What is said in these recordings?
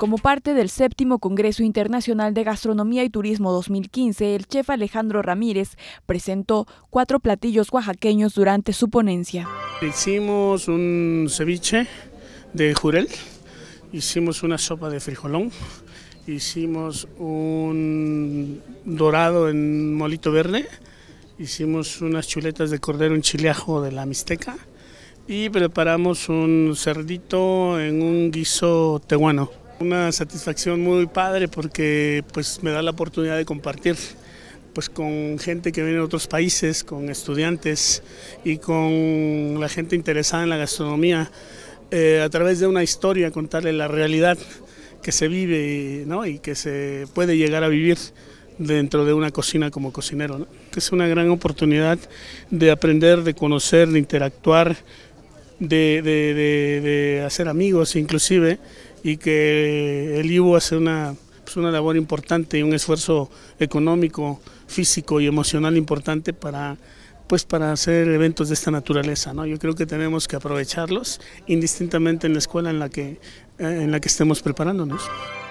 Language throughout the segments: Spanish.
Como parte del séptimo Congreso Internacional de Gastronomía y Turismo 2015, el chef Alejandro Ramírez presentó cuatro platillos oaxaqueños durante su ponencia. Hicimos un ceviche de jurel, hicimos una sopa de frijolón, hicimos un dorado en molito verde, hicimos unas chuletas de cordero en chileajo de la Mixteca y preparamos un cerdito en un guiso tehuano. Una satisfacción muy padre porque pues me da la oportunidad de compartir pues con gente que viene de otros países, con estudiantes y con la gente interesada en la gastronomía, eh, a través de una historia contarle la realidad que se vive ¿no? y que se puede llegar a vivir dentro de una cocina como cocinero. que Es una gran oportunidad de aprender, de conocer, de interactuar, de, de, de, de hacer amigos inclusive y que el IBU hace una, pues, una labor importante y un esfuerzo económico, físico y emocional importante para pues para hacer eventos de esta naturaleza, ¿no? Yo creo que tenemos que aprovecharlos, indistintamente en la escuela en la que eh, en la que estemos preparándonos.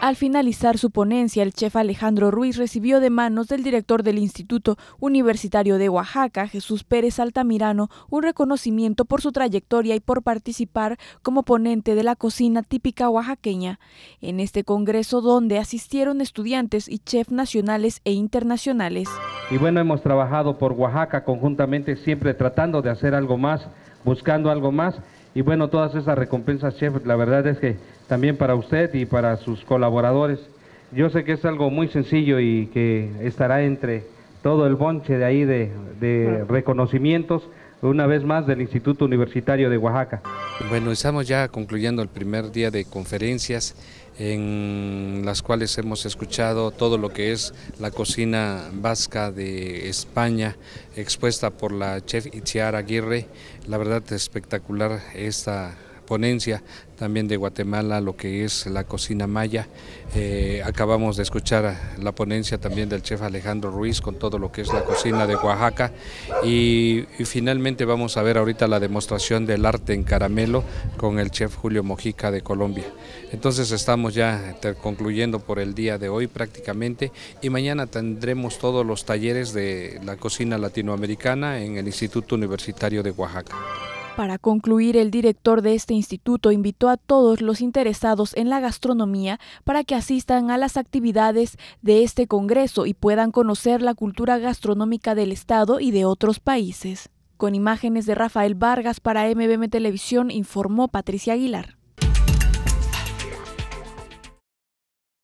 Al finalizar su ponencia, el chef Alejandro Ruiz recibió de manos del director del Instituto Universitario de Oaxaca, Jesús Pérez Altamirano, un reconocimiento por su trayectoria y por participar como ponente de la cocina típica oaxaqueña. En este congreso donde asistieron estudiantes y chefs nacionales e internacionales. Y bueno, hemos trabajado por Oaxaca conjuntamente, siempre tratando de hacer algo más, buscando algo más y bueno, todas esas recompensas, chef, la verdad es que también para usted y para sus colaboradores. Yo sé que es algo muy sencillo y que estará entre todo el bonche de ahí de, reconocimientos, una vez más del Instituto Universitario de Oaxaca. Bueno, estamos ya concluyendo el primer día de conferencias en las cuales hemos escuchado todo lo que es la cocina vasca de España, expuesta por la chef Itziar Aguirre. La verdad espectacular esta ponencia también de Guatemala, lo que es la cocina maya. Eh, acabamos de escuchar la ponencia también del chef Alejandro Ruiz con todo lo que es la cocina de Oaxaca. Y, y finalmente vamos a ver ahorita la demostración del arte en caramelo con el chef Julio Mojica de Colombia. Entonces estamos ya concluyendo por el día de hoy prácticamente y mañana tendremos todos los talleres de la cocina latinoamericana en el Instituto Universitario de Oaxaca. Para concluir, el director de este instituto invitó a todos los interesados en la gastronomía para que asistan a las actividades de este congreso y puedan conocer la cultura gastronómica del Estado y de otros países. Con imágenes de Rafael Vargas para MBM Televisión informó Patricia Aguilar.